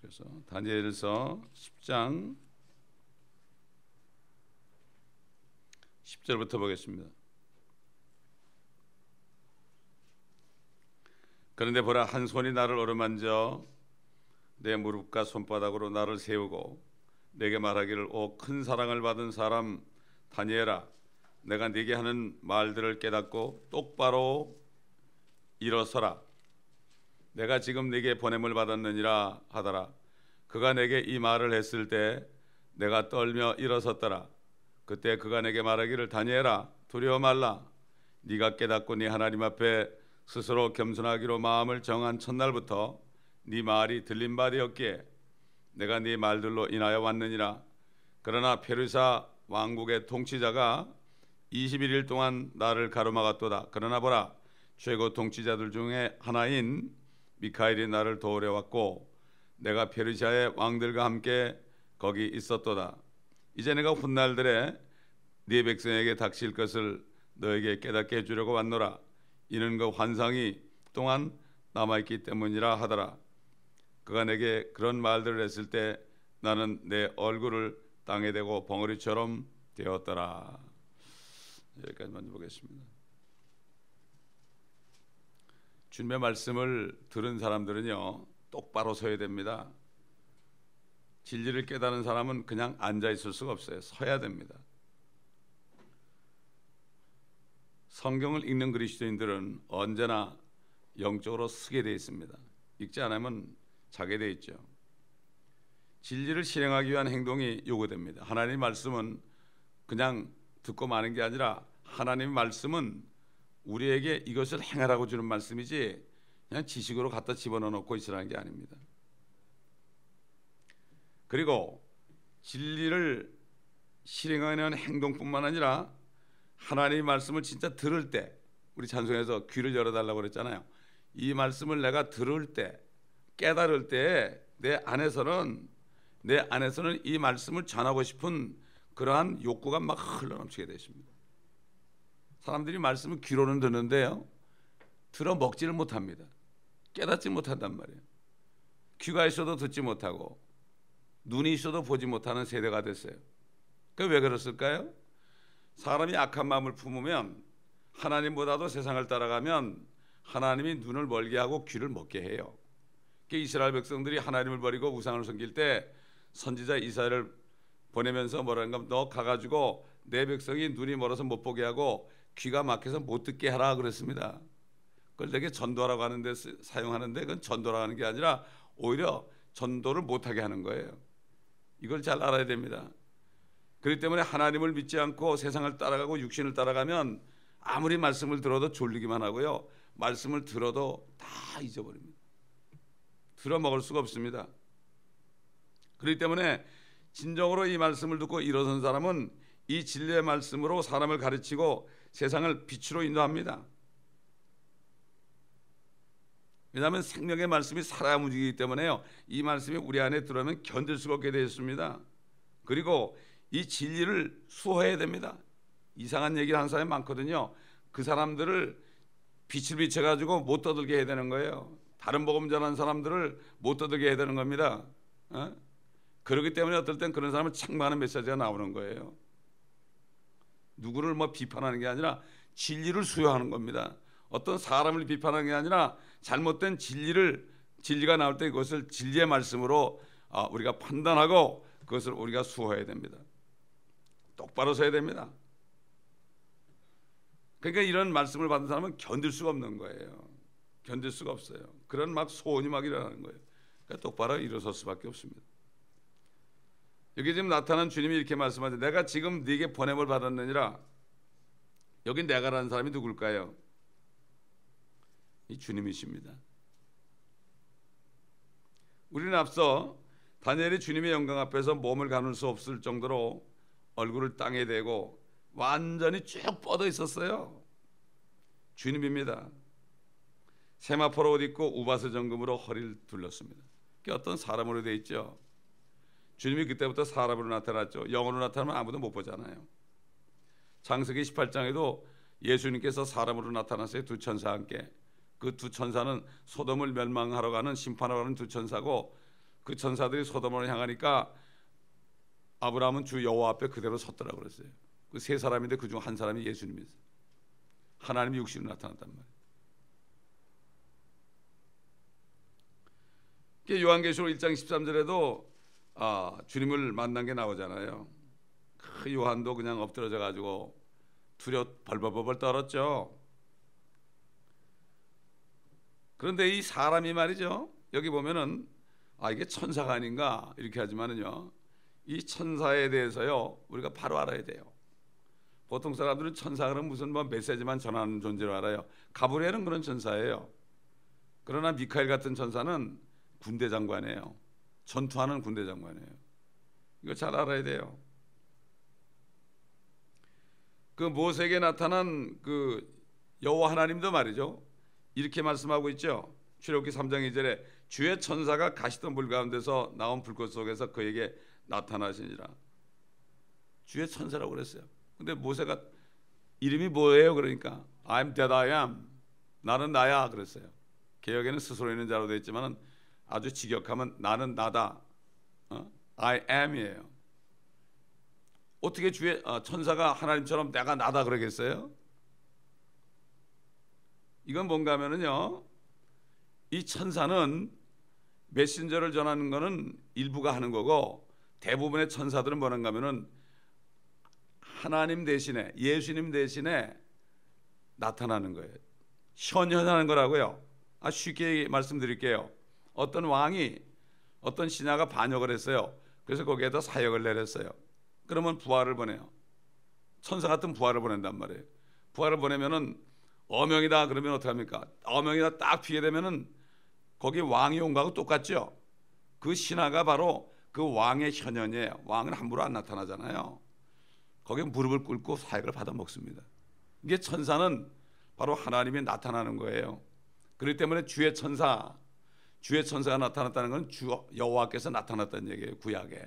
계속해서 다니엘서 10장 10절부터 보겠습니다. 그런데 보라 한 손이 나를 어루만져 내 무릎과 손바닥으로 나를 세우고 내게 말하기를 오 큰 사랑을 받은 사람 다니엘아 내가 네게 하는 말들을 깨닫고 똑바로 일어서라 내가 지금 네게 보냄을 받았느니라 하더라 그가 내게 이 말을 했을 때 내가 떨며 일어섰더라 그때 그가 내게 말하기를 다니엘아 두려워 말라 네가 깨닫고 네 하나님 앞에 스스로 겸손하기로 마음을 정한 첫날부터 네 말이 들린 바 되었기에 내가 네 말들로 인하여 왔느니라 그러나 페르사 왕국의 통치자가 21일 동안 나를 가로막았도다 그러나 보라 최고 통치자들 중에 하나인 미카엘이 나를 도우려 왔고 내가 페르시아의 왕들과 함께 거기 있었도다. 이제 내가 훗날들에 네 백성에게 닥칠 것을 너에게 깨닫게 해주려고 왔노라. 이는 그 환상이 동안 남아있기 때문이라 하더라. 그가 내게 그런 말들을 했을 때 나는 내 얼굴을 땅에 대고 벙어리처럼 되었더라. 여기까지 먼저 보겠습니다. 주님의 말씀을 들은 사람들은요 똑바로 서야 됩니다. 진리를 깨달은 사람은 그냥 앉아 있을 수가 없어요. 서야 됩니다. 성경을 읽는 그리스도인들은 언제나 영적으로 쓰게 되 있습니다. 읽지 않으면 자게 되 있죠. 진리를 실행하기 위한 행동이 요구됩니다. 하나님 말씀은 그냥 듣고 마는 게 아니라 하나님 말씀은 우리에게 이것을 행하라고 주는 말씀이지 그냥 지식으로 갖다 집어넣어 놓고 있으라는 게 아닙니다. 그리고 진리를 실행하는 행동뿐만 아니라 하나님의 말씀을 진짜 들을 때 우리 찬송에서 귀를 열어달라고 그랬잖아요. 이 말씀을 내가 들을 때 깨달을 때 내 안에서는 내 안에서는 이 말씀을 전하고 싶은 그러한 욕구가 막 흘러넘치게 되십니다. 사람들이 말씀을 귀로는 듣는데요. 들어 먹지를 못합니다. 깨닫지 못한단 말이에요. 귀가 있어도 듣지 못하고 눈이 있어도 보지 못하는 세대가 됐어요. 그 왜 그랬을까요? 사람이 악한 마음을 품으면 하나님보다도 세상을 따라가면 하나님이 눈을 멀게 하고 귀를 먹게 해요. 그 이스라엘 백성들이 하나님을 버리고 우상을 섬길 때 선지자 이사를 보내면서 뭐라는가 너 가가지고 내 백성이 눈이 멀어서 못 보게 하고 귀가 막혀서 못 듣게 하라 그랬습니다. 그걸 되게 전도라고 하는데 사용하는데 그건 전도라 하는 게 아니라 오히려 전도를 못하게 하는 거예요. 이걸 잘 알아야 됩니다. 그렇기 때문에 하나님을 믿지 않고 세상을 따라가고 육신을 따라가면 아무리 말씀을 들어도 졸리기만 하고요. 말씀을 들어도 다 잊어버립니다. 들어먹을 수가 없습니다. 그렇기 때문에 진정으로 이 말씀을 듣고 일어선 사람은 이 진리의 말씀으로 사람을 가르치고 세상을 빛으로 인도합니다. 왜냐하면 생명의 말씀이 살아 움직이기 때문에요. 이 말씀이 우리 안에 들어오면 견딜 수가 없게 되어 습니다 그리고 이 진리를 수호해야 됩니다. 이상한 얘기를 하는 사람이 많거든요. 그 사람들을 빛을 비춰가지고 못 떠들게 해야 되는 거예요. 다른 복음 전하는 사람들을 못 떠들게 해야 되는 겁니다. 어? 그렇기 때문에 어떨 땐 그런 사람을 책망하는 메시지가 나오는 거예요. 누구를 뭐 비판하는 게 아니라 진리를 수여하는 겁니다. 어떤 사람을 비판하는 게 아니라 잘못된 진리를 진리가 나올 때 그것을 진리의 말씀으로 아, 우리가 판단하고 그것을 우리가 수호해야 됩니다. 똑바로 서야 됩니다. 그러니까 이런 말씀을 받은 사람은 견딜 수가 없는 거예요. 견딜 수가 없어요. 그런 막 소원이 막 일어나는 거예요. 그러니까 똑바로 일어설 수밖에 없습니다. 여기 지금 나타난 주님이 이렇게 말씀하죠. 내가 지금 네게 보냄을 받았느니라. 여기 내가라는 사람이 누굴까요? 이 주님이십니다. 우리는 앞서 다니엘이 주님의 영광 앞에서 몸을 가눌 수 없을 정도로 얼굴을 땅에 대고 완전히 쭉 뻗어 있었어요. 주님입니다. 세마포로 옷 입고 우바스 정금으로 허리를 둘렀습니다. 그게 어떤 사람으로 돼 있죠. 주님이 그때부터 사람으로 나타났죠. 영어로 나타나면 아무도 못 보잖아요. 창세기 18장에도 예수님께서 사람으로 나타나서 두 천사 함께 그 두 천사는 소돔을 멸망하러 가는 심판하러 가는 두 천사고 그 천사들이 소돔을 향하니까 아브라함은 주 여호와 앞에 그대로 섰더라 그랬어요. 그 세 사람인데 그중 한 사람이 예수님이세요. 하나님이 육신으로 나타났단 말이에요. 요한계시록 1장 13절에도 아, 주님을 만난 게 나오잖아요. 그 요한도 그냥 엎드려져 가지고 두려 벌벌벌 떨었죠. 그런데 이 사람이 말이죠. 여기 보면은 아 이게 천사가 아닌가 이렇게 하지만은요. 이 천사에 대해서요 우리가 바로 알아야 돼요. 보통 사람들은 천사 그 무슨 뭐 메시지만 전하는 존재로 알아요. 가브리엘은 그런 천사예요. 그러나 미카엘 같은 천사는 군대 장관이에요. 전투하는 군대 장관이에요. 이거 잘 알아야 돼요. 그 모세에게 나타난 그 여호와 하나님도 말이죠. 이렇게 말씀하고 있죠. 출애굽기 3장 2절에 주의 천사가 가시던 불 가운데서 나온 불꽃 속에서 그에게 나타나시니라. 주의 천사라고 그랬어요. 근데 모세가 이름이 뭐예요? 그러니까 I'm that I am. 나는 나야 그랬어요. 개혁에는 스스로 있는 자로 되어 있지만은 아주 직역하면 나는 나다. 어? I am이에요. 어떻게 주의 어, 천사가 하나님처럼 내가 나다 그러겠어요? 이건 뭔가 하면은요. 이 천사는 메신저를 전하는 거는 일부가 하는 거고 대부분의 천사들은 뭐는가 하면은 하나님 대신에 예수님 대신에 나타나는 거예요. 현현하는 거라고요. 아 쉽게 말씀드릴게요. 어떤 왕이 어떤 신하가 반역을 했어요. 그래서 거기에다 사역을 내렸어요. 그러면 부하를 보내요. 천사 같은 부하를 보낸단 말이에요. 부하를 보내면은 어명이다 그러면 어떡합니까? 어명이다 딱 뒤에 되면은 거기 왕이 온 거하고 똑같죠. 그 신하가 바로 그 왕의 현현이에요. 왕은 함부로 안 나타나잖아요. 거기에 무릎을 꿇고 사역을 받아 먹습니다. 이게 천사는 바로 하나님이 나타나는 거예요. 그렇기 때문에 주의 천사 주의 천사가 나타났다는 건 주 여호와께서 나타났다는 얘기예요. 구약에.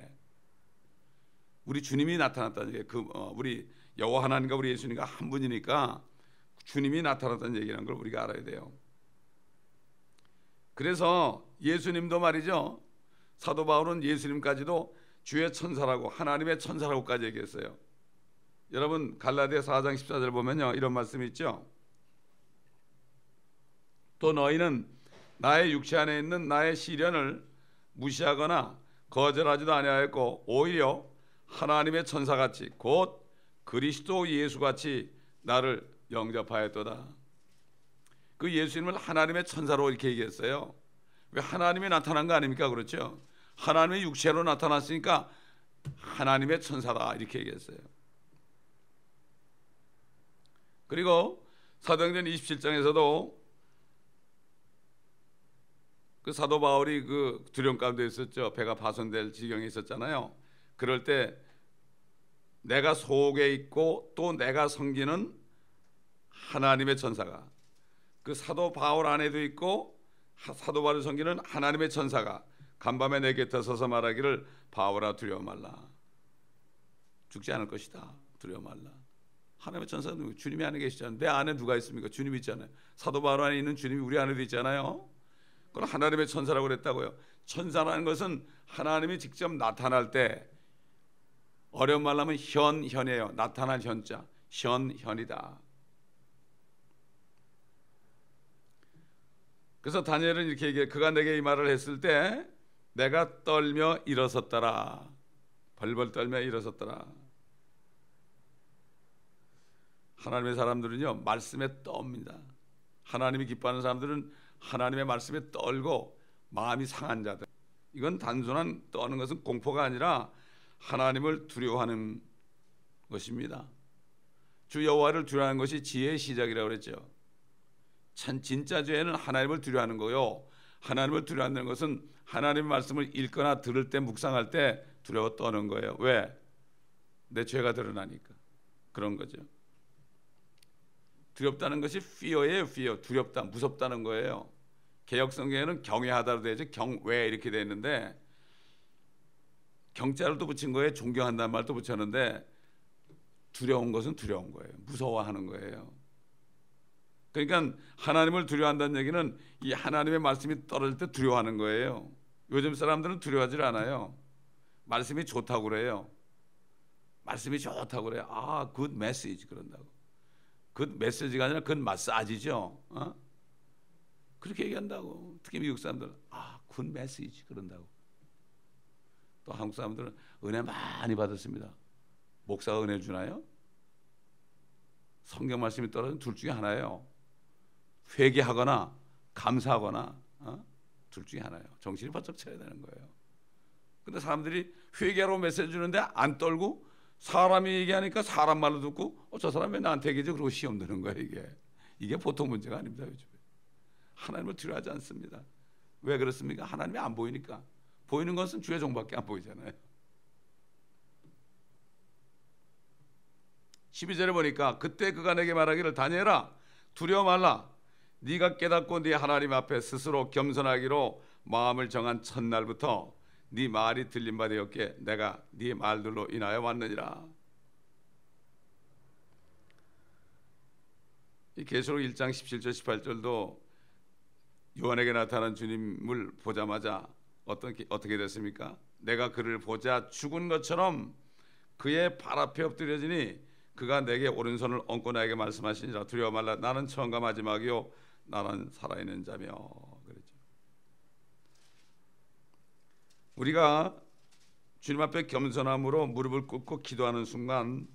우리 주님이 나타났다는 얘기. 예요그 어, 우리 여호와 하나님과 우리 예수님과 한 분이니까 주님이 나타났다는 얘기라는 걸 우리가 알아야 돼요. 그래서 예수님도 말이죠. 사도 바울은 예수님까지도 주의 천사라고 하나님의 천사라고까지 얘기했어요. 여러분 갈라디아 4장 14절 보면요. 이런 말씀이 있죠. 또 너희는 나의 육체 안에 있는 나의 시련을 무시하거나 거절하지도 아니하였고 오히려 하나님의 천사같이 곧 그리스도 예수같이 나를 영접하였도다. 그 예수님을 하나님의 천사로 이렇게 얘기했어요. 왜 하나님이 나타난 거 아닙니까? 그렇죠? 하나님의 육체로 나타났으니까 하나님의 천사다 이렇게 얘기했어요. 그리고 사도행전 27장에서도 그 사도 바울이 그 두려움 가운데 있었죠. 배가 파손될 지경에 있었잖아요. 그럴 때 내가 속에 있고 또 내가 섬기는 하나님의 천사가 그 사도 바울 안에도 있고 사도 바울을 섬기는 하나님의 천사가 간밤에 내 곁에 서서 말하기를 바울아 두려워 말라 죽지 않을 것이다 두려워 말라 하나님의 천사는 주님이 안에 계시잖아요 내 안에 누가 있습니까 주님이 있잖아요 사도 바울 안에 있는 주님이 우리 안에도 있잖아요 그걸 하나님의 천사라고 그랬다고요. 천사라는 것은 하나님이 직접 나타날 때 어려운 말로 하면 현현이에요. 나타난 현자. 현현이다. 그래서 다니엘은 이렇게 얘기해. 그가 내게 이 말을 했을 때 내가 떨며 일어섰더라. 벌벌 떨며 일어섰더라. 하나님의 사람들은요 말씀에 떱니다. 하나님이 기뻐하는 사람들은 하나님의 말씀에 떨고 마음이 상한 자들. 이건 단순한 떠는 것은 공포가 아니라 하나님을 두려워하는 것입니다. 주 여호와를 두려워하는 것이 지혜의 시작이라고 그랬죠. 참 진짜 죄는 하나님을 두려워하는 거요. 하나님을 두려워하는 것은 하나님 말씀을 읽거나 들을 때 묵상할 때 두려워 떠는 거예요. 왜? 내 죄가 드러나니까 그런 거죠. 두렵다는 것이 fear예요, fear. 두렵다, 무섭다는 거예요. 개혁 성경에는 경외하다로 되죠. 경외 이렇게 돼 있는데 경자를 또 붙인 거에 존경한다는 말도 붙였는데 두려운 것은 두려운 거예요. 무서워하는 거예요. 그러니까 하나님을 두려워한다는 얘기는 이 하나님의 말씀이 떨어질 때 두려워하는 거예요. 요즘 사람들은 두려워하지 않아요. 말씀이 좋다고 그래요. 말씀이 좋다고 그래요. 아, good message 그런다고. 그 메시지가 아니라 그건 마사지죠. 어? 그렇게 얘기한다고. 특히 미국 사람들은 아, 굿 메시지 그런다고. 또 한국 사람들은 은혜 많이 받았습니다. 목사가 은혜 주나요? 성경 말씀이 떨어진 둘 중에 하나예요. 회개하거나 감사하거나 어? 둘 중에 하나예요. 정신이 바짝 차야 되는 거예요. 근데 사람들이 회개로 메시지 주는데 안 떨고 사람이 얘기하니까 사람 말로 듣고 어, 저 사람 이 나한테 얘기해 그러고 시험 드는 거야 이게. 이게 보통 문제가 아닙니다 요즘에. 하나님을 두려워하지 않습니다. 왜 그렇습니까? 하나님이 안 보이니까. 보이는 것은 주의 종밖에 안 보이잖아요. 12절에 보니까 그때 그가 내게 말하기를 다니엘아 두려워 말라 네가 깨닫고 네 하나님 앞에 스스로 겸손하기로 마음을 정한 첫날부터 네 말이 들린 바 되었기에 내가 네 말들로 인하여 왔느니라. 이 계시록 1장 17절 18절도 요한에게 나타난 주님을 보자마자 어떤 어떻게 됐습니까? 내가 그를 보자 죽은 것처럼 그의 발 앞에 엎드려지니 그가 내게 오른손을 얹고 나에게 말씀하시니라 두려워 말라 나는 처음과 마지막이요 나는 살아있는 자며 우리가 주님 앞에 겸손함으로 무릎을 꿇고 기도하는 순간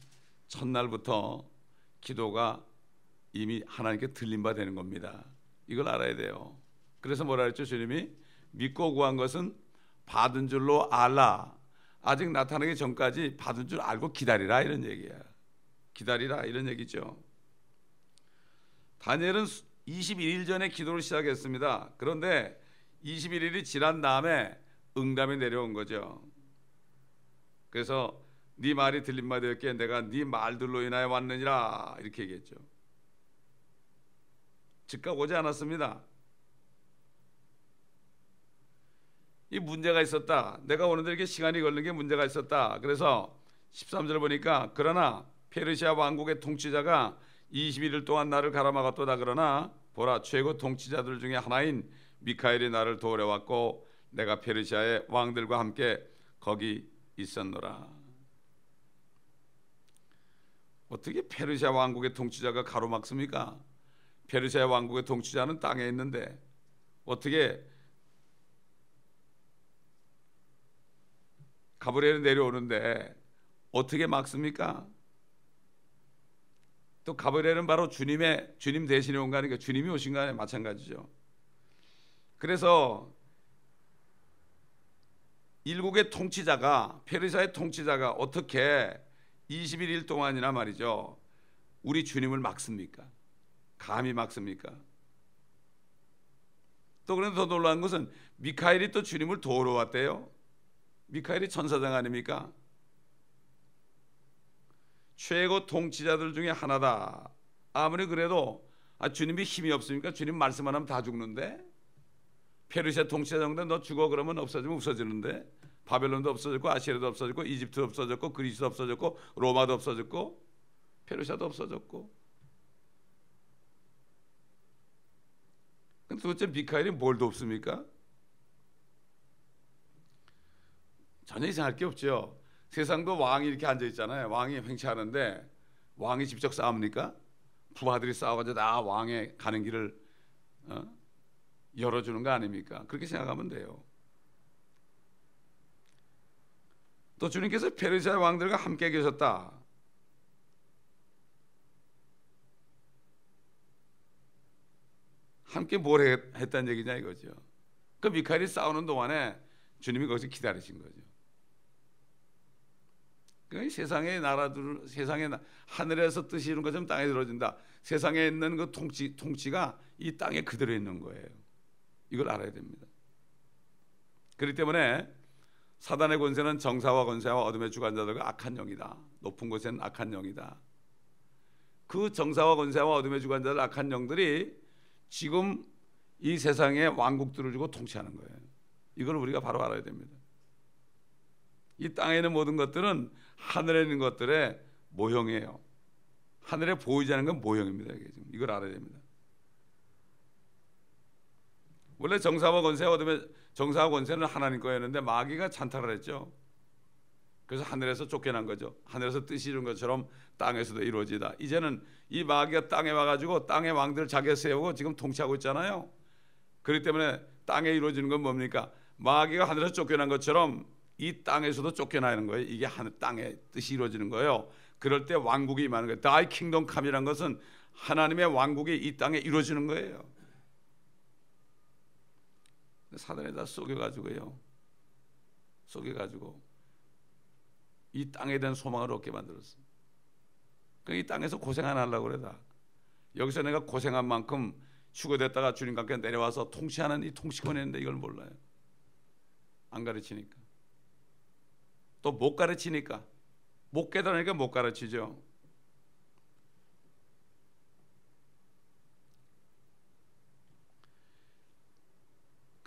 첫날부터 기도가 이미 하나님께 들린 바 되는 겁니다. 이걸 알아야 돼요. 그래서 뭐라 했죠? 주님이 믿고 구한 것은 받은 줄로 알라. 아직 나타나기 전까지 받은 줄 알고 기다리라 이런 얘기야. 기다리라 이런 얘기죠. 다니엘은 21일 전에 기도를 시작했습니다. 그런데 21일이 지난 다음에 응답이 내려온 거죠. 그래서 네 말이 들린 바 되었기에 내가 네 말들로 인하여 왔느니라 이렇게 얘기했죠. 즉각 오지 않았습니다. 이 문제가 있었다. 내가 오는데 이렇게 시간이 걸린 게 문제가 있었다. 그래서 13절 보니까 그러나 페르시아 왕국의 통치자가 21일 동안 나를 가라막았도다 그러나 보라 최고 통치자들 중에 하나인 미카엘이 나를 도우려 왔고 내가 페르시아의 왕들과 함께 거기 있었노라. 어떻게 페르시아 왕국의 통치자가 가로막습니까? 페르시아 왕국의 통치자는 땅에 있는데 어떻게 가브리엘이 내려오는데 어떻게 막습니까? 또 가브리엘은 바로 주님의 주님 대신에 온거니까 주님이 오신 거에 마찬가지죠. 그래서 일국의 통치자가 페르사의 통치자가 어떻게 21일 동안이나 말이죠. 우리 주님을 막습니까? 감히 막습니까? 또 그런데 더 놀라운 것은 미카엘이 또 주님을 도우러 왔대요. 미카엘이 천사장 아닙니까? 최고 통치자들 중에 하나다. 아무리 그래도 아, 주님이 힘이 없으니까 주님 말씀만 하면 다 죽는데 페르시아 통치자 정도 너 죽어 그러면 없어지면 없어지는데 바벨론도 없어졌고 아시리아도 없어졌고 이집트도 없어졌고 그리스도 없어졌고 로마도 없어졌고 페르시아도 없어졌고 근데 도대체 미카엘이 뭘도없습니까 전혀 이상할 게 없죠. 세상도 왕이 이렇게 앉아 있잖아요. 왕이 횡치하는데 왕이 직접 싸웁니까? 부하들이 싸워가지고 다 왕의 가는 길을 어? 열어주는 거 아닙니까? 그렇게 생각하면 돼요. 또 주님께서 페르시아 왕들과 함께 계셨다. 함께 뭘 했다는 얘기냐 이거죠. 그 미카엘이 싸우는 동안에 주님이 거기서 기다리신 거죠. 그 그러니까 세상의 나라들, 세상의 하늘에서 뜻이 이런 것처럼 땅에 들어진다. 세상에 있는 그 통치, 통치가 이 땅에 그대로 있는 거예요. 이걸 알아야 됩니다. 그렇기 때문에 사단의 권세는 정사와 권세와 어둠의 주관자들과 악한 영이다. 높은 곳에는 악한 영이다. 그 정사와 권세와 어둠의 주관자들 악한 영들이 지금 이 세상에 왕국들을 주고 통치하는 거예요. 이걸 우리가 바로 알아야 됩니다. 이 땅에 있는 모든 것들은 하늘에 있는 것들의 모형이에요. 하늘에 보이지 않는 건 모형입니다. 이게 지금 이걸 알아야 됩니다. 원래 정사와 권세가 얻으면 정사와 권세는 하나님 거였는데 마귀가 찬탈을 했죠. 그래서 하늘에서 쫓겨난 거죠. 하늘에서 뜻이 이룬 것처럼 땅에서도 이루어지다. 이제는 이 마귀가 땅에 와가지고 땅의 왕들을 자기가 세우고 지금 통치하고 있잖아요. 그렇기 때문에 땅에 이루어지는 건 뭡니까? 마귀가 하늘에서 쫓겨난 것처럼 이 땅에서도 쫓겨나는 거예요. 이게 하늘 땅의 뜻이 이루어지는 거예요. 그럴 때 왕국이 많은 거예요. 다이 킹덤 캄이란 것은 하나님의 왕국이 이 땅에 이루어지는 거예요. 사단에다 속여가지고요. 속여가지고 이 땅에 대한 소망을 얻게 만들었어. 그이 그러니까 땅에서 고생 안 하려고 그러다. 여기서 내가 고생한 만큼 휴거됐다가 주님과 함께 내려와서 통치하는 이 통치권이 데 이걸 몰라요. 안 가르치니까. 또 못 가르치니까. 못 깨달으니까 못 가르치죠.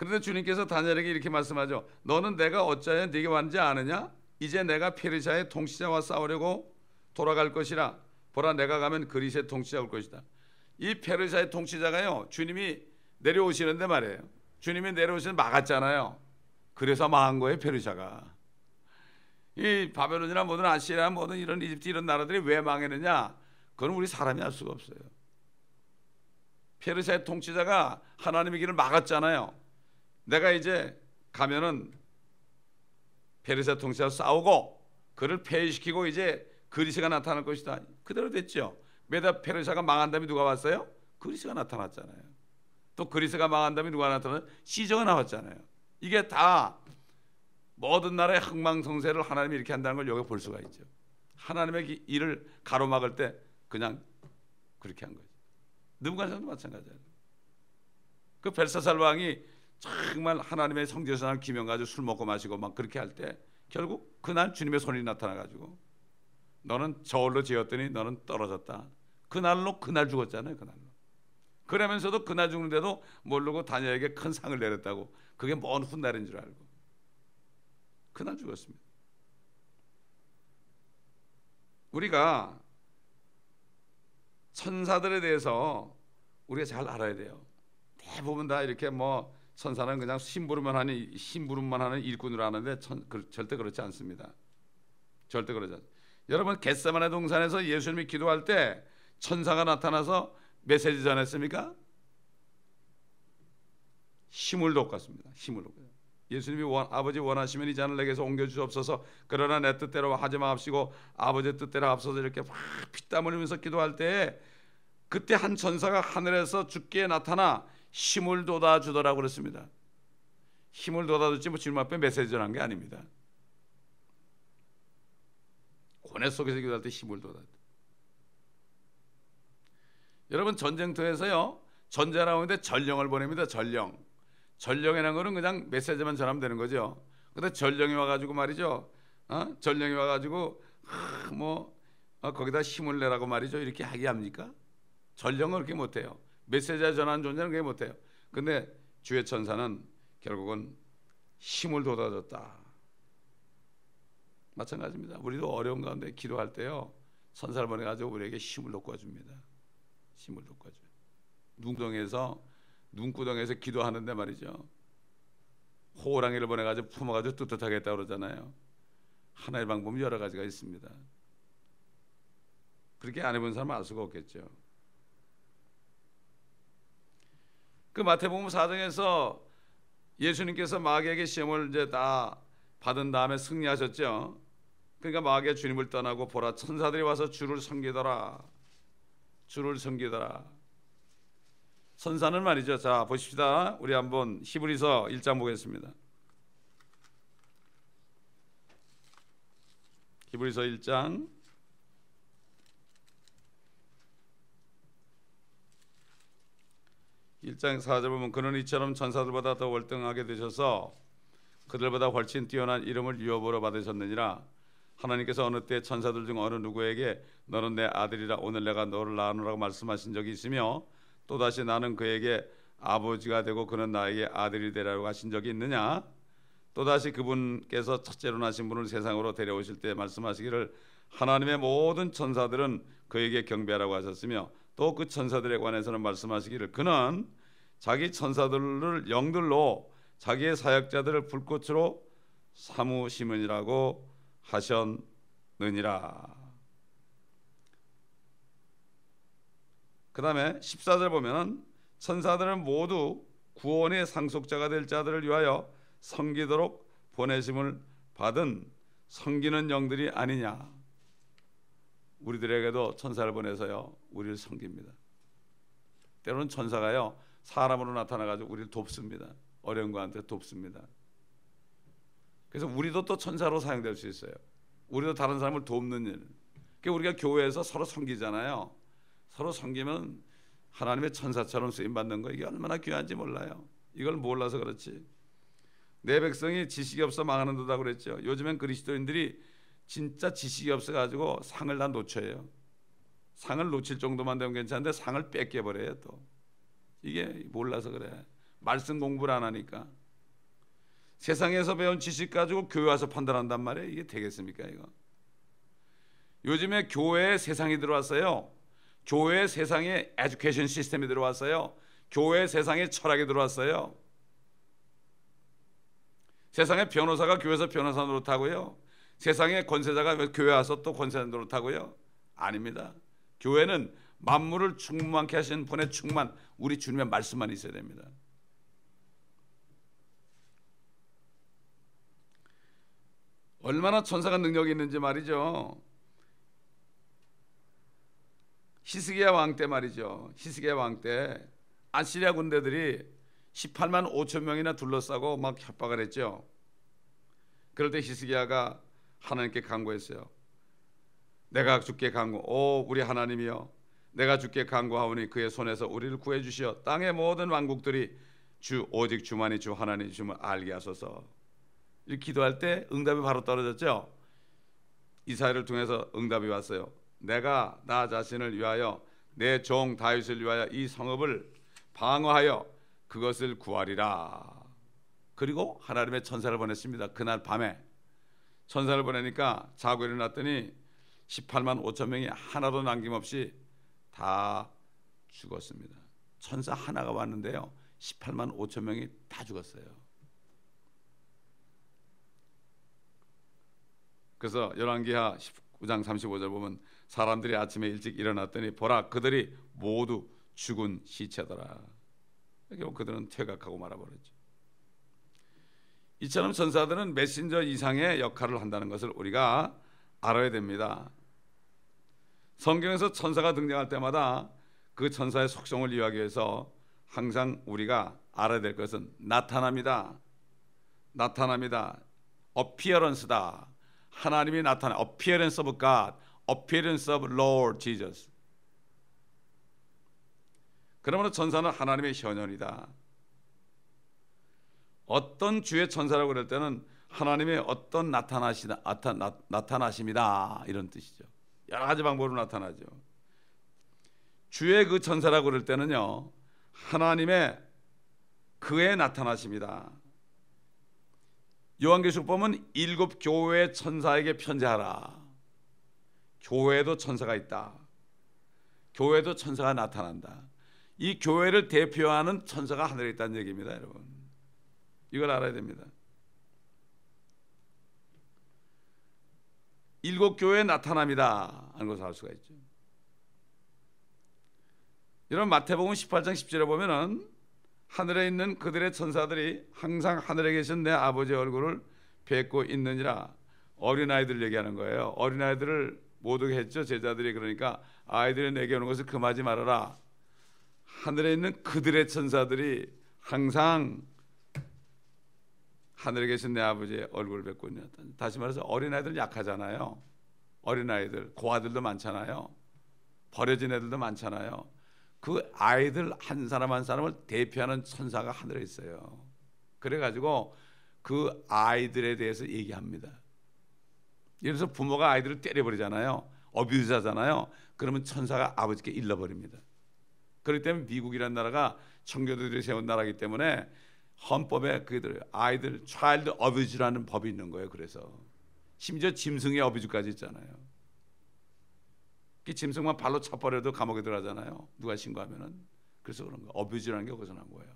그런데 주님께서 다니엘에게 이렇게 말씀하죠. 너는 내가 어찌하여 네게 왔는지 아느냐? 이제 내가 페르시아의 통치자와 싸우려고 돌아갈 것이라. 보라 내가 가면 그리스의 통치자 올 것이다. 이 페르시아의 통치자가요. 주님이 내려오시는데 말이에요. 주님이 내려오시는 막았잖아요. 그래서 망한 거예요, 페르시아가. 이 바벨론이나 모든 아시아 모든 이런 이집트 이런 나라들이 왜 망했느냐? 그건 우리 사람이 알 수가 없어요. 페르시아의 통치자가 하나님의 길을 막았잖아요. 내가 이제 가면은 페르세 통치와 싸우고 그를 폐위시키고 이제 그리스가 나타날 것이다. 그대로 됐죠. 메다 페르시가 망한 다음에 누가 왔어요? 그리스가 나타났잖아요. 또 그리스가 망한 다음에 누가 나타나요? 시저가 나왔잖아요. 이게 다 모든 나라의 흥망성쇠를 하나님이 이렇게 한다는 걸 여기 볼 수가 있죠. 하나님의 일을 가로막을 때 그냥 그렇게 한 거죠. 느부갓네도 마찬가지예요. 그 벨사살 왕이 정말 하나님의 성제사상 기명 가지고 술 먹고 마시고 막 그렇게 할 때 결국 그날 주님의 손이 나타나 가지고 너는 저울로 지었더니 너는 떨어졌다. 그날로 그날 죽었잖아요. 그날로. 그러면서도 그날 죽는데도 모르고 다녀에게큰 상을 내렸다고 그게 먼 훗날인 줄 알고 그날 죽었습니다. 우리가 천사들에 대해서 우리가 잘 알아야 돼요. 대부분 다 이렇게 뭐 천사는 그냥 심부름만 하는 심부름만 하는 일꾼으로 하는데 천, 그, 절대 그렇지 않습니다. 절대 그러지 않습니다. 여러분 겟세마네 동산에서 예수님이 기도할 때 천사가 나타나서 메시지 전했습니까? 힘을 돕겠습니다. 힘을 돕 예수님이 원, 아버지 원하시면 이 잔을 내게서 옮겨 주옵소서. 그러나 내 뜻대로 하지 마옵시고 아버지 뜻대로 앞서서 이렇게 막 피땀 흘리면서 기도할 때 그때 한 천사가 하늘에서 주께 나타나 힘을 돋아주더라고 그랬습니다. 힘을 돋아줬지 뭐 주님 앞에 메시지를 한 게 아닙니다. 고뇌 속에서 기도할 때 힘을 돋아. 여러분 전쟁터에서요 전자 나오는데 전령을 보냅니다. 전령. 전령이라는 거는 그냥 메시지만 전하면 되는 거죠. 근데 전령이 와가지고 말이죠. 어? 전령이 와가지고 하, 뭐 어, 거기다 힘을 내라고 말이죠. 이렇게 하게 합니까? 전령은 그렇게 못해요. 메시지와 전하는 존재는 그게 못해요. 근데 주의 천사는 결국은 힘을 돋아줬다. 마찬가지입니다. 우리도 어려운 가운데 기도할 때요. 천사를 보내가지고 우리에게 힘을 돋궈줍니다. 힘을 돋궈줘요. 눈구덩에서 눈구덩에서 기도하는데 말이죠. 호랑이를 보내가지고 품어가지고 뚜뜻하겠다 고 그러잖아요. 하나의 방법은 여러 가지가 있습니다. 그렇게 안 해본 사람은 알 수가 없겠죠. 그 마태복음 4장에서 예수님께서 마귀에게 시험을 이제 다 받은 다음에 승리하셨죠. 그러니까 마귀가 주님을 떠나고 보라 천사들이 와서 주를 섬기더라. 주를 섬기더라. 천사는 말이죠. 자, 보십시다. 우리 한번 히브리서 1장 보겠습니다. 히브리서 1장 1장 4절 보면 그는 이처럼 천사들보다더 월등하게 되셔서 그들보다 훨씬 뛰어난 이름을 유업으로 받으셨느니라 하나님께서 어느 때 천사들 중 어느 누구에게 너는 내 아들이라 오늘 내가 너를 낳으라고 말씀하신 적이 있으며 또다시 나는 그에게 아버지가 되고 그는 나에게 아들이 되라고 하신 적이 있느냐 또다시 그분께서 첫째로 나신 분을 세상으로 데려오실 때 말씀하시기를 하나님의 모든 천사들은 그에게 경배하라고 하셨으며 또그 천사들에 관해서는 말씀하시기를 그는 자기 천사들을 영들로 자기의 사역자들을 불꽃으로 사무심으이라고 하셨느니라. 그 다음에 14절 보면 천사들은 모두 구원의 상속자가 될 자들을 위하여 섬기도록 보내심을 받은 섬기는 영들이 아니냐. 우리들에게도 천사를 보내서요 우리를 섬깁니다. 때로는 천사가요 사람으로 나타나가지고 우리를 돕습니다. 어려운 거한테 돕습니다. 그래서 우리도 또 천사로 사용될 수 있어요. 우리도 다른 사람을 돕는 일. 그러니까 우리가 교회에서 서로 섬기잖아요. 서로 섬기면 하나님의 천사처럼 쓰임 받는 거 이게 얼마나 귀한지 몰라요. 이걸 몰라서 그렇지. 내 백성이 지식이 없어 망하는 도다 그랬죠. 요즘엔 그리스도인들이 진짜 지식이 없어가지고 상을 다 놓쳐요. 상을 놓칠 정도만 되면 괜찮은데 상을 뺏겨버려요 또. 이게 몰라서 그래. 말씀 공부를 안 하니까. 세상에서 배운 지식 가지고 교회 와서 판단한단 말이에요. 이게 되겠습니까 이거. 요즘에 교회에 세상이 들어왔어요. 교회 세상에 에듀케이션 시스템이 들어왔어요. 교회 세상에 철학이 들어왔어요. 세상에 변호사가 교회에서 변호사 노릇하고요. 세상에 권세자가 교회 와서 또 권세자 노릇하고요? 아닙니다. 교회는 만물을 충만케 하신 분의 충만 우리 주님의 말씀만 있어야 됩니다. 얼마나 천사가 능력이 있는지 말이죠. 히스기야 왕 때 말이죠. 히스기야 왕 때 아시리아 군대들이 18만 5천 명이나 둘러싸고 막 협박을 했죠. 그럴 때 히스기야가 하나님께 간구했어요. 내가 주께 간구. 오 우리 하나님이여. 내가 주께 간구하오니 그의 손에서 우리를 구해 주시어 땅의 모든 왕국들이 주 오직 주만이 주 하나님이심을 알게 하소서. 이 기도할 때 응답이 바로 떨어졌죠. 이사야를 통해서 응답이 왔어요. 내가 나 자신을 위하여 내 종 다윗을 위하여 이 성읍을 방어하여 그것을 구하리라. 그리고 하나님의 천사를 보냈습니다. 그날 밤에 천사를 보내니까 자고 일어났더니 18만 5천 명이 하나도 남김없이 다 죽었습니다. 천사 하나가 왔는데요. 18만 5천 명이 다 죽었어요. 그래서 열왕기하 19장 35절 보면 사람들이 아침에 일찍 일어났더니 보라 그들이 모두 죽은 시체더라. 결국 그들은 퇴각하고 말아버렸죠. 이처럼 천사들은 메신저 이상의 역할을 한다는 것을 우리가 알아야 됩니다. 성경에서 천사가 등장할 때마다 그 천사의 속성을 이해하기 위해서 항상 우리가 알아야 될 것은 나타납니다. 나타납니다. 어피어런스다. 하나님이 나타나. 어피어런스 오브 갓. 어피어런스 오브 로드 지저스. 그러므로 천사는 하나님의 현현이다. 어떤 주의 천사라고 그럴 때는 하나님의 어떤 나타나시다 나타, 나타나, 심이다 이런 뜻이죠. 여러 가지 방법으로 나타나죠. 주의 그 천사라고 그럴 때는요. 하나님의 그에 나타나십니다. 요한계시록 보면 일곱 교회 천사에게 편지하라. 교회도 천사가 있다. 교회도 천사가 나타난다. 이 교회를 대표하는 천사가 하늘에 있다는 얘기입니다, 여러분. 이걸 알아야 됩니다. 일곱 교회 나타납니다. 하는 것을 알 수가 있죠. 이런 마태복음 18장 10절에 보면은 하늘에 있는 그들의 천사들이 항상 하늘에 계신 내 아버지의 얼굴을 뵙고 있느니라 어린아이들 얘기하는 거예요. 어린아이들을 모두 했죠. 제자들이 그러니까 아이들이 내게 오는 것을 금하지 말아라. 하늘에 있는 그들의 천사들이 항상 하늘에 계신 내 아버지의 얼굴을 뵙군요. 다시 말해서 어린아이들은 약하잖아요. 어린아이들, 고아들도 많잖아요. 버려진 애들도 많잖아요. 그 아이들 한 사람 한 사람을 대표하는 천사가 하늘에 있어요. 그래가지고 그 아이들에 대해서 얘기합니다. 예를 들어서 부모가 아이들을 때려버리잖아요. 어뷰즈하잖아요. 그러면 천사가 아버지께 일러버립니다. 그렇기 때문에 미국이라는 나라가 청교도들이 세운 나라이기 때문에 헌법에 그들 아이들 child abuse라는 법이 있는 거예요. 그래서 심지어 짐승의 어비주까지 있잖아요. 그 짐승만 발로 차버려도 감옥에 들어가잖아요. 누가 신고하면은 그래서 그런 거 어뷰즈라는 게 거기서 난 거예요.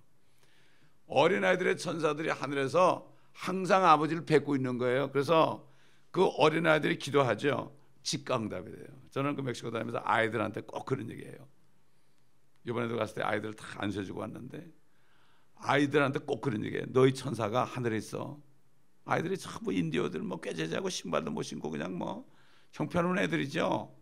어린 아이들의 천사들이 하늘에서 항상 아버지를 뵙고 있는 거예요. 그래서 그 어린 아이들이 기도하죠. 직강답이 돼요. 저는 그 멕시코 다니면서 아이들한테 꼭 그런 얘기해요. 이번에도 갔을 때 아이들 다 안수해주고 왔는데 아이들한테 꼭 그런 얘기예요. 너희 천사가 하늘에 있어. 아이들이 전부 인디어들 뭐 꾀제자고 신발도 못 신고 그냥 뭐 형편없는 애들이죠.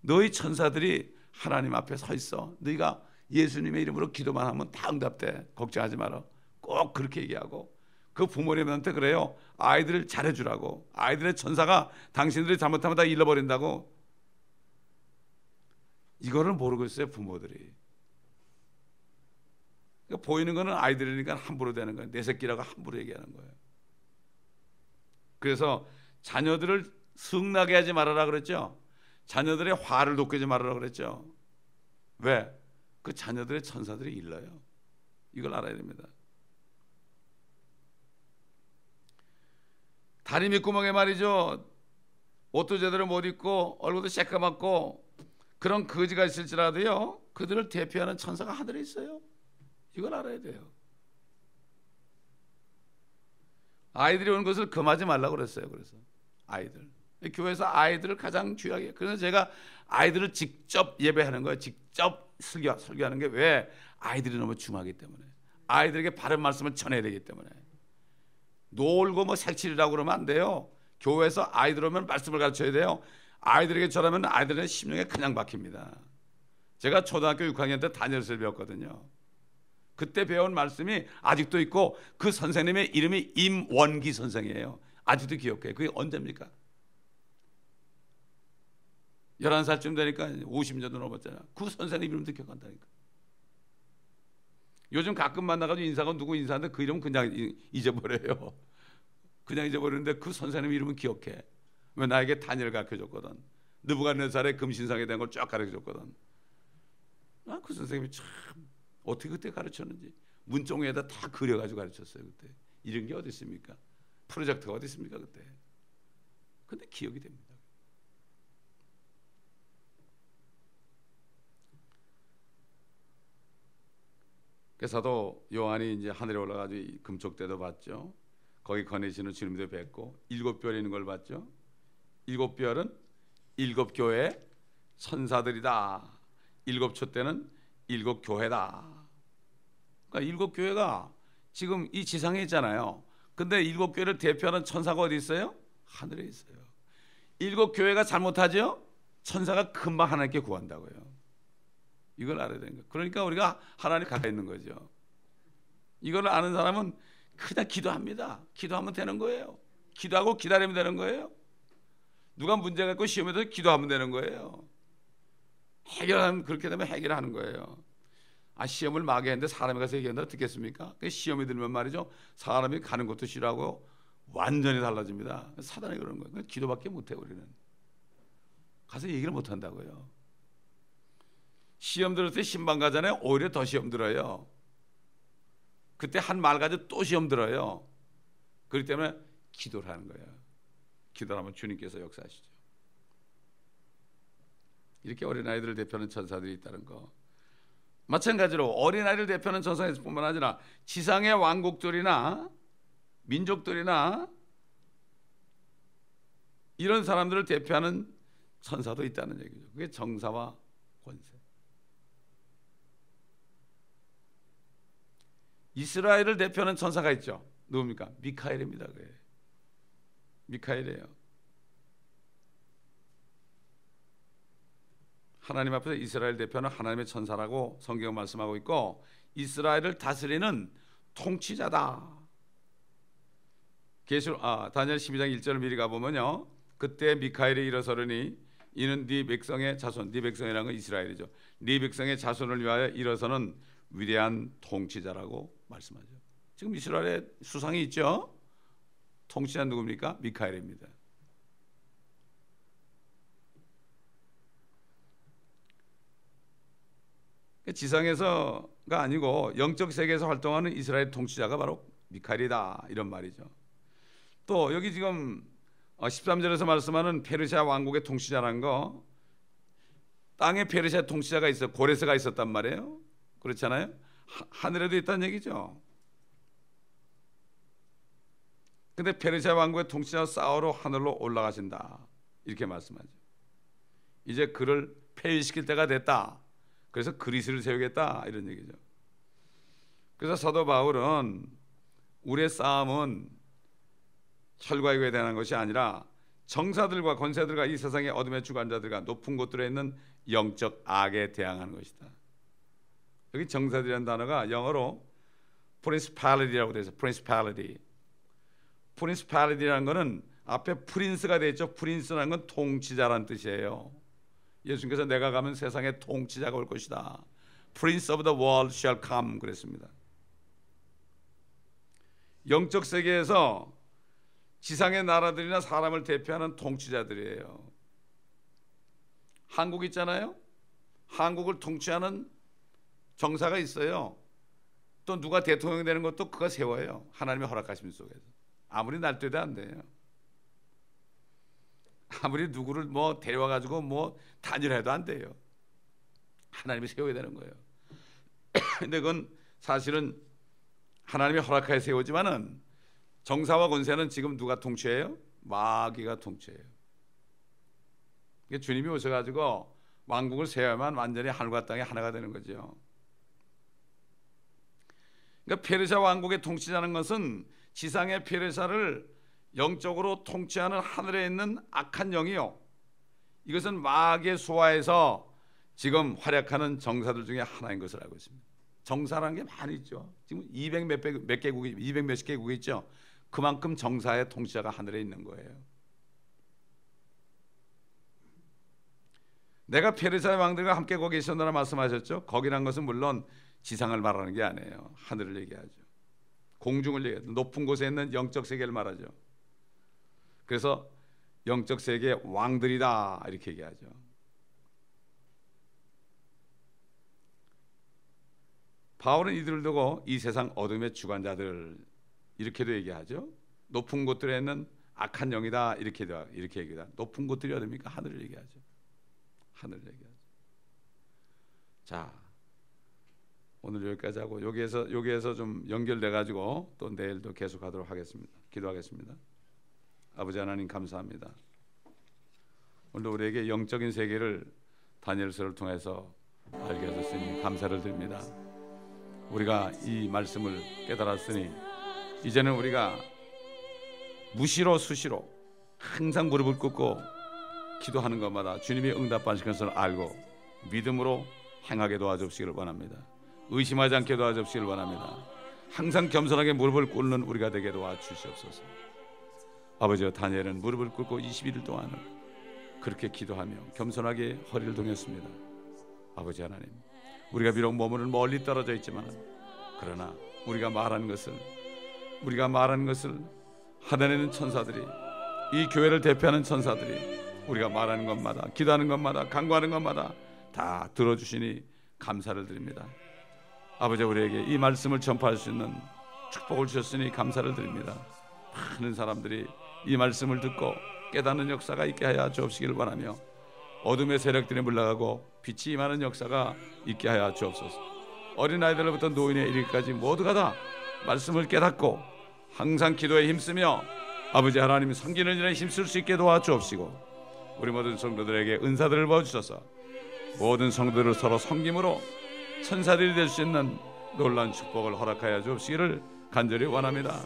너희 천사들이 하나님 앞에 서 있어. 너희가 예수님의 이름으로 기도만 하면 다 응답돼. 걱정하지 마라. 꼭 그렇게 얘기하고 그 부모님한테 그래요. 아이들을 잘해주라고. 아이들의 천사가 당신들이 잘못하면 다 잃어버린다고. 이거를 모르고 있어요 부모들이. 그러니까 보이는 거는 아이들이니까 함부로 되는 거예요. 내 새끼라고 함부로 얘기하는 거예요. 그래서 자녀들을 승나게 하지 말아라 그랬죠. 자녀들의 화를 돋게 지 말아라 그랬죠. 왜? 그 자녀들의 천사들이 일러요. 이걸 알아야 됩니다. 다리 밑구멍에 말이죠. 옷도 제대로 못 입고 얼굴도 새까맣고 그런 거지가 있을지라도요. 그들을 대표하는 천사가 하늘에 있어요. 이걸 알아야 돼요. 아이들이 오는 것을 금하지 말라고 그랬어요. 그래서 아이들. 교회에서 아이들을 가장 주요하게. 그래서 제가 아이들을 직접 예배하는 거예요. 직접 설교, 설교하는 게 왜? 아이들이 너무 중하기 때문에. 아이들에게 바른 말씀을 전해야 되기 때문에. 놀고 뭐 색칠이라고 그러면 안 돼요. 교회에서 아이들 오면 말씀을 가르쳐야 돼요. 아이들에게 전하면 아이들의 심령에 그냥 박힙니다. 제가 초등학교 6학년 때 다니엘서를 배웠거든요. 그때 배운 말씀이 아직도 있고 그 선생님의 이름이 임원기 선생이에요. 아직도 기억해요. 그게 언제입니까? 11살쯤 되니까 50년도 넘었잖아. 그 선생님 이름도 기억한다니까. 요즘 가끔 만나가지고 인사가 누구 인사하는데 그 이름은 그냥 잊어버려요. 그냥 잊어버리는데 그 선생님 이름은 기억해. 왜 나에게 단일을 가르쳐줬거든. 느부갓네살의 금신상에 대한 걸 쫙 가르쳐줬거든. 아, 그 선생님이 참 어떻게 그때 가르쳤는지 문종에다 다 그려가지고 가르쳤어요 그때 이런 게 어디 있습니까? 프로젝트가 어디 있습니까 그때? 근데 기억이 됩니다. 그래서도 요한이 이제 하늘에 올라가서 금쪽대도 봤죠. 거기 거내시는 주님도 뵙고 일곱 별 있는 걸 봤죠. 일곱 별은 일곱 교회 선사들이다 일곱 촛대는 일곱 교회다. 그러니까 일곱 교회가 지금 이 지상에 있잖아요. 근데 일곱 교회를 대표하는 천사가 어디 있어요? 하늘에 있어요. 일곱 교회가 잘못하죠? 천사가 금방 하나님께 구한다고요. 이걸 알아야 되는 거예요. 그러니까 우리가 하나님 가까이 있는 거죠. 이걸 아는 사람은 그냥 기도합니다. 기도하면 되는 거예요. 기도하고 기다리면 되는 거예요. 누가 문제 가있고 시험에 대서 기도하면 되는 거예요. 해결하면 그렇게 되면 해결하는 거예요. 아 시험을 막개했는데 사람이 가서 얘기한다 듣겠습니까? 시험이 들면 말이죠. 사람이 가는 것도 싫어하고 완전히 달라집니다. 사단이 그런 거예요. 기도밖에 못해 우리는. 가서 얘기를 못 한다고요. 시험 들을 때 신방 가잖아요. 오히려 더 시험 들어요. 그때 한 말 가지고 또 시험 들어요. 그렇기 때문에 기도를 하는 거예요. 기도를 하면 주님께서 역사하시죠. 이렇게 어린아이들을 대표하는 천사들이 있다는 거. 마찬가지로 어린아이를 대표하는 전상에서뿐만 아니라 지상의 왕국들이나 민족들이나 이런 사람들을 대표하는 천사도 있다는 얘기죠. 그게 정사와 권세. 이스라엘을 대표하는 천사가 있죠. 누굽니까? 미카엘입니다. 그게. 미카엘이에요. 하나님 앞에서 이스라엘 대표는 하나님의 천사라고 성경 말씀하고 있고 이스라엘을 다스리는 통치자다. 계시아 다니엘 12장 1절을 미리 가 보면요. 그때 미카엘이 일어서르니 이는 네 백성의 자손, 네 백성이라는 건 이스라엘이죠. 네 백성의 자손을 위하여 일어서는 위대한 통치자라고 말씀하죠. 지금 이스라엘에 수상이 있죠. 통치자 누굽니까? 미카엘입니다. 그러니까 지상에서가 아니고 영적 세계에서 활동하는 이스라엘 통치자가 바로 미카엘이다 이런 말이죠. 또 여기 지금 13절에서 어, 말씀하는 페르시아 왕국의 통치자라는거 땅에 페르시아 통치자가 있어 고레스가 있었단 말이에요. 그렇잖아요. 하늘에도 있다는 얘기죠. 근데 페르시아 왕국의 통치자 싸우러 하늘로 올라가신다. 이렇게 말씀하죠. 이제 그를 폐위시킬 때가 됐다. 그래서 그리스를 세우겠다 이런 얘기죠. 그래서 사도 바울은 우리의 싸움은 철과 이에 대한 것이 아니라 정사들과 권세들과 이 세상의 어둠의 주관자들과 높은 곳들에 있는 영적 악에 대항하는 것이다. 여기 정사들이라는 단어가 영어로 principality라고 되어 principality. principality라는 거는 앞에 프린스가 되어 있죠. 프린스라는 건 통치자라는 뜻이에요. 예수님께서 내가 가면 세상에 통치자가 올 것이다. Prince of the world shall come 그랬습니다. 영적 세계에서 지상의 나라들이나 사람을 대표하는 통치자들이에요. 한국 있잖아요. 한국을 통치하는 정사가 있어요. 또 누가 대통령 되는 것도 그가 세워요. 하나님의 허락하심 속에서. 아무리 날뛰도 안 돼요. 아무리 누구를 뭐 데려와 가지고 뭐 단일해도 안 돼요. 하나님이 세워야 되는 거예요. 근데 그건 사실은 하나님이 허락하여 세우지만은 정사와 권세는 지금 누가 통치해요? 마귀가 통치해요. 주님이 오셔가지고 왕국을 세워야만 완전히 하늘과 땅이 하나가 되는 거죠. 그러니까 페르시아 왕국의 통치자는 것은 지상의 페르시아를 영적으로 통치하는 하늘에 있는 악한 영이요. 이것은 마계 소화에서 지금 활약하는 정사들 중에 하나인 것을 알고 있습니다. 정사라는 게 많이 있죠. 지금 200 몇, 몇 개국이 200 몇십 개국이 있죠. 그만큼 정사의 통치자가 하늘에 있는 거예요. 내가 페르사의 왕들과 함께 거기 있었노라 말씀하셨죠. 거기란 것은 물론 지상을 말하는 게 아니에요. 하늘을 얘기하죠. 공중을 얘기하죠. 높은 곳에 있는 영적 세계를 말하죠. 그래서 영적 세계의 왕들이다 이렇게 얘기하죠. 바울은 이들을 두고 이 세상 어둠의 주관자들 이렇게도 얘기하죠. 높은 곳들에 는 악한 영이다 이렇게 이렇게 얘기다. 높은 곳들이 어딥니까? 하늘을 얘기하죠. 하늘을 얘기하죠. 자, 오늘 여기까지 하고 여기에서 여기에서 좀 연결돼 가지고 또 내일도 계속하도록 하겠습니다. 기도하겠습니다. 아버지 하나님 감사합니다. 오늘 우리에게 영적인 세계를 다니엘서를 통해서 알게 하셨으니 감사를 드립니다. 우리가 이 말씀을 깨달았으니 이제는 우리가 무시로 수시로 항상 무릎을 꿇고 기도하는 것마다 주님이 응답하시 것을 알고 믿음으로 행하게 도와주시기를 원합니다. 의심하지 않게 도와주시기를 원합니다. 항상 겸손하게 무릎을 꿇는 우리가 되게 도와주시옵소서. 아버지와 다니엘은 무릎을 꿇고 21일 동안을 그렇게 기도하며 겸손하게 허리를 동했습니다 아버지 하나님, 우리가 비록 몸은 멀리 떨어져 있지만 그러나 우리가 말한 것을 우리가 말한 것을 하늘에는 천사들이 이 교회를 대표하는 천사들이 우리가 말하는 것마다 기도하는 것마다 간구하는 것마다 다 들어주시니 감사를 드립니다. 아버지 우리에게 이 말씀을 전파할 수 있는 축복을 주셨으니 감사를 드립니다. 많은 사람들이 이 말씀을 듣고 깨닫는 역사가 있게 하여 주옵시기를 바라며 어둠의 세력들이 물러가고 빛이 임하는 역사가 있게 하여 주옵소서. 어린아이들로부터 노인의 일까지 모두가 다 말씀을 깨닫고 항상 기도에 힘쓰며 아버지 하나님 성기는 일에 힘쓸 수 있게 도와주옵시고 우리 모든 성도들에게 은사들을 부어주셔서 모든 성도들을 서로 섬김으로 천사들이 될 수 있는 놀란 축복을 허락하여 주옵시기를 간절히 원합니다.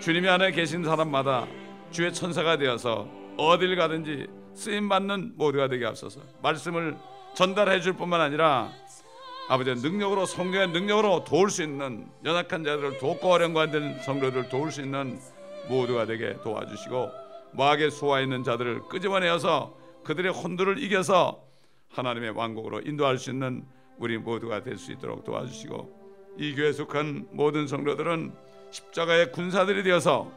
주님이 안에 계신 사람마다 주의 천사가 되어서 어딜 가든지 쓰임 받는 모두가 되게 하소서. 말씀을 전달해 줄 뿐만 아니라 아버지의 능력으로 성령의 능력으로 도울 수 있는 연약한 자들을 돕고 어려운과 안된 성도들을 도울 수 있는 모두가 되게 도와주시고 마악의 소화 있는 자들을 끄집어내어서 그들의 혼두를 이겨서 하나님의 왕국으로 인도할 수 있는 우리 모두가 될 수 있도록 도와주시고 이 교회 속한 모든 성도들은 십자가의 군사들이 되어서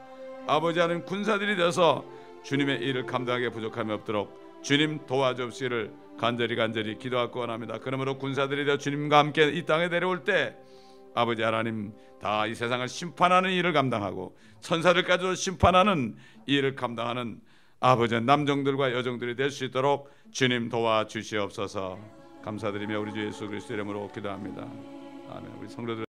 아버지 하는 군사들이 되어서 주님의 일을 감당하게 부족함이 없도록 주님 도와주옵시를 간절히 간절히 기도하고 원합니다. 그러므로 군사들이 되어 주님과 함께 이 땅에 내려올 때 아버지 하나님 다 이 세상을 심판하는 일을 감당하고 천사들까지도 심판하는 일을 감당하는 아버지 남정들과 여정들이 될 수 있도록 주님 도와 주시옵소서. 감사드리며 우리 주 예수 그리스도 이름으로 기도합니다. 아멘. 우리 성도들